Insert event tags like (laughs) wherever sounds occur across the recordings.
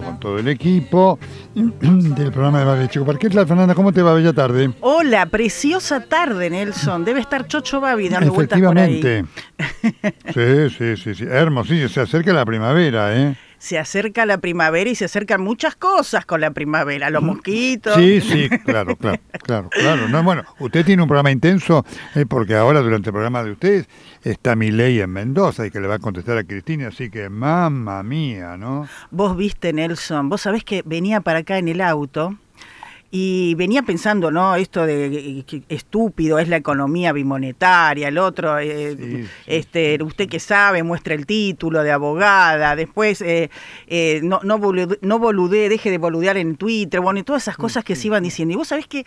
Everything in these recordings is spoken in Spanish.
con todo el equipo (clears throat) del programa de Babel Chico la Fernanda, ¿cómo te va? Bella tarde. Hola, preciosa tarde, Nelson. Debe estar Chocho Babi dando vueltas por ahí. (laughs) Sí, sí, sí, sí. Se acerca la primavera, ¿eh? se acerca la primavera y se acercan muchas cosas con la primavera, los mosquitos. Sí, sí, claro, claro, claro, claro. bueno, usted tiene un programa intenso eh, porque ahora durante el programa de ustedes está mi ley en Mendoza y que le va a contestar a Cristina, así que mamma mía, ¿no? Vos viste, Nelson, vos sabés que venía para acá en el auto y venía pensando, ¿no? Esto de estúpido es la economía bimonetaria, el otro, eh, este, usted que sabe, muestra el título de abogada, después eh, eh, no, no, deje de boludear en Twitter, bueno, y todas esas cosas que se iban diciendo. Y vos sabés que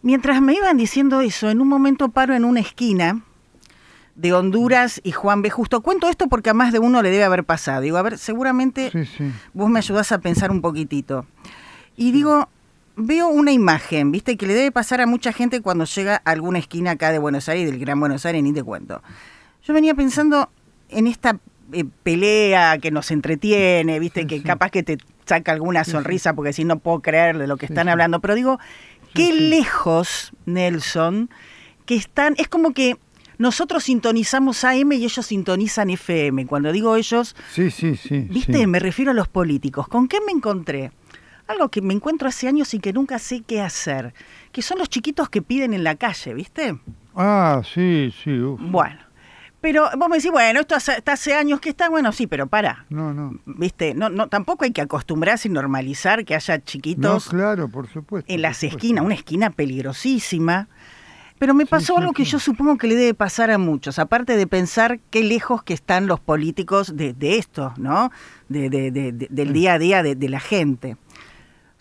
mientras me iban diciendo eso, en un momento paro en una esquina de Honduras y Juan B. Justo. Cuento esto porque a más de uno le debe haber pasado. Digo, a ver, seguramente vos me ayudás a pensar un poquitito. Y digo, veo una imagen, ¿viste? Que le debe pasar a mucha gente cuando llega a alguna esquina acá de Buenos Aires, del Gran Buenos Aires, ni te cuento. Yo venía pensando en esta eh, pelea que nos entretiene, ¿viste? que capaz que te saca alguna sonrisa porque si no puedo creer de lo que están hablando, pero digo, qué lejos, Nelson, que están, es como que nosotros sintonizamos AM y ellos sintonizan FM. Cuando digo ellos, sí, sí, sí, ¿viste? Me refiero a los políticos. ¿Con qué me encontré? algo que me encuentro hace años y que nunca sé qué hacer, que son los chiquitos que piden en la calle, ¿viste? Ah, sí, sí. Bueno, pero vos me decís, bueno, esto hace, está hace años que está, bueno, sí, pero para. No, no. ¿Viste? No, no, tampoco hay que acostumbrarse y normalizar que haya chiquitos. No, claro, por supuesto. En las esquinas, una esquina peligrosísima. Pero me pasó algo que yo supongo que le debe pasar a muchos, aparte de pensar qué lejos que están los políticos de, de esto, ¿no? del mm. día a día de la gente.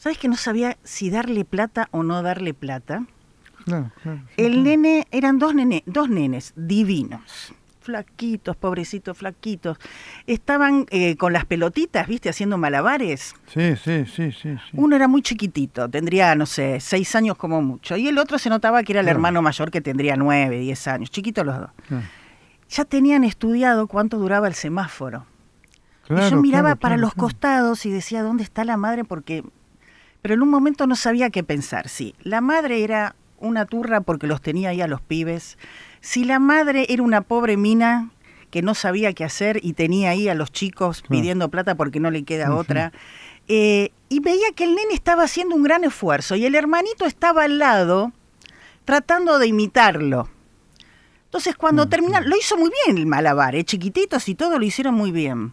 ¿Sabes que no sabía si darle plata o no darle plata? el nene, eran dos, nenes, dos nenes divinos, flaquitos, pobrecitos, flaquitos. Estaban eh, con las pelotitas, ¿viste? Haciendo malabares. Sí, sí, sí, sí, Uno era muy chiquitito, tendría, no sé, seis años como mucho. Y el otro se notaba que era el hermano mayor que tendría nueve, diez años. Chiquitos los dos. Ya tenían estudiado cuánto duraba el semáforo. y yo miraba para los costados y decía, ¿dónde está la madre? Porque pero en un momento no sabía qué pensar. Si la madre era una turra porque los tenía ahí a los pibes, si la madre era una pobre mina que no sabía qué hacer y tenía ahí a los chicos pidiendo plata porque no le queda otra. Eh, y veía que el nene estaba haciendo un gran esfuerzo y el hermanito estaba al lado tratando de imitarlo. Entonces cuando mm, terminó, mm. lo hizo muy bien el malabar, ¿eh? chiquititos y todo lo hicieron muy bien.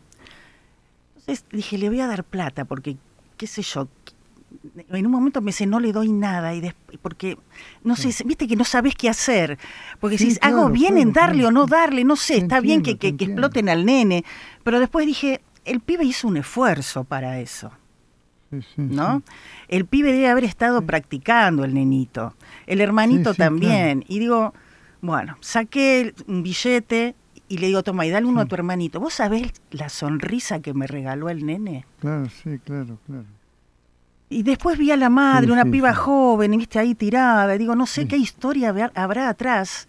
Entonces dije, le voy a dar plata porque, qué sé yo, en un momento me dice, no le doy nada, y porque, no sé, viste que no sabes qué hacer, porque si hago bien en darle o no darle, no sé, está bien que, exploten al nene, pero después dije, el pibe hizo un esfuerzo para eso. ¿no? El pibe debe haber estado practicando el nenito, el hermanito también. Y digo, bueno, saqué un billete y le digo, toma, y dale uno a tu hermanito. ¿Vos sabés la sonrisa que me regaló el nene? Claro, sí, claro, claro. Y después vi a la madre, una piba joven, viste ahí tirada, digo, no sé qué historia habrá atrás,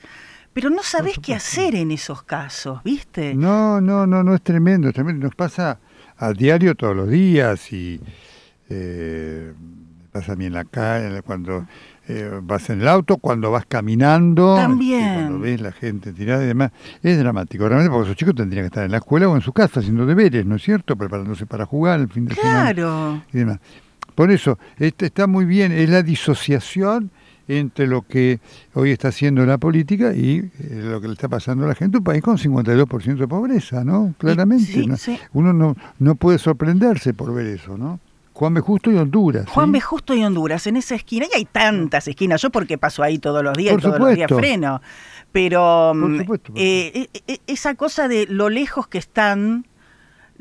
pero no sabes qué hacer en esos casos, ¿viste? No, no, no, no es tremendo, es tremendo. Nos pasa a diario todos los días y eh, pasa a mí en la calle, cuando eh, vas en el auto, cuando vas caminando, También. cuando ves la gente tirada y demás. Es dramático, realmente, porque esos chicos tendrían que estar en la escuela o en su casa haciendo deberes, ¿no es cierto? Preparándose para jugar el fin de semana. Claro. Por eso, este, está muy bien, es la disociación entre lo que hoy está haciendo la política y eh, lo que le está pasando a la gente, un país con 52% de pobreza, ¿no? Claramente. Uno no, no puede sorprenderse por ver eso, ¿no? Juan B. Justo y Honduras. Juan Justo y Honduras, en esa esquina, y hay tantas esquinas, yo porque paso ahí todos los días, y todos los días freno, pero mm, eh, eh, esa cosa de lo lejos que están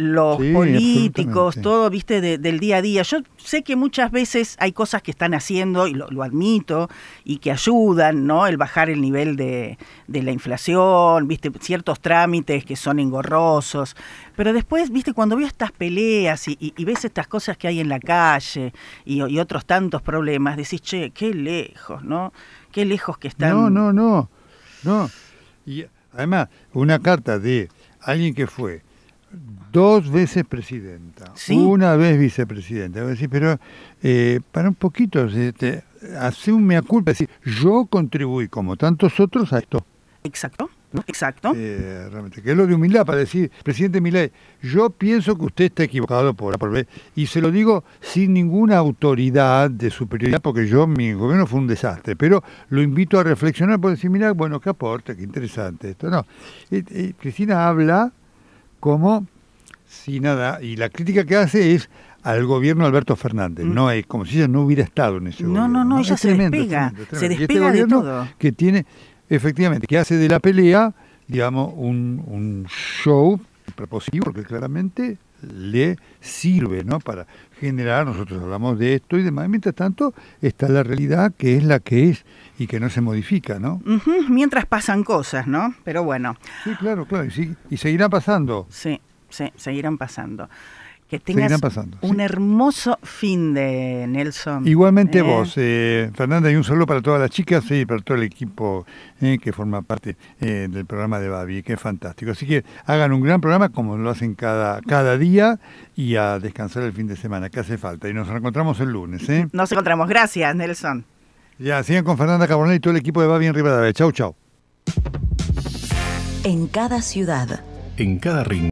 los políticos, todo, viste, del día a día. Yo sé que muchas veces hay cosas que están haciendo, y lo, admito, y que ayudan, ¿no? El bajar el nivel de, de, la inflación, viste, ciertos trámites que son engorrosos. Pero después, viste, cuando veo estas peleas y, ves estas cosas que hay en la calle y, otros tantos problemas, decís, che, qué lejos, ¿no? Qué lejos que están. No, no, no, no. Y además, una carta de alguien que fue dos veces presidenta, una vez vicepresidenta. pero eh, para un poquito, este, hace un mea culpa, decir, yo contribuí como tantos otros a esto. Exacto. Exacto. Eh, que es lo de humildad para decir, presidente Milay, yo pienso que usted está equivocado por, por y se lo digo sin ninguna autoridad de superioridad, porque yo, mi gobierno fue un desastre, pero lo invito a reflexionar por decir, mira, bueno, qué aporte, qué interesante esto. No, eh, Cristina habla como si nada, y la crítica que hace es al gobierno Alberto Fernández, mm. no es como si ella no hubiera estado en ese gobierno. No, no, no, ella se, despega, se despega, este de todo. Que tiene, efectivamente, que hace de la pelea, digamos, un, un show proposivo, porque claramente le sirve ¿no? para generar, nosotros hablamos de esto y demás, mientras tanto está la realidad que es la que es y que no se modifica, ¿no? Mientras pasan cosas, ¿no? Pero bueno. Sí, claro, claro, y, sí, y seguirá pasando. Sí, sí, seguirán pasando. Que tengas un hermoso fin de Nelson. Igualmente eh. vos, eh, Fernanda, y un saludo para todas las chicas y para todo el equipo eh, que forma parte del programa de Babi, que es fantástico. Así que hagan un gran programa como lo hacen cada, cada día y a descansar el fin de semana, que hace falta. Y nos reencontramos el lunes. Nos encontramos. Gracias, Nelson. Ya, sigan con Fernanda Cabronel y todo el equipo de Babi en Rivadavia. Chau, chau. En cada ciudad. En cada rincón.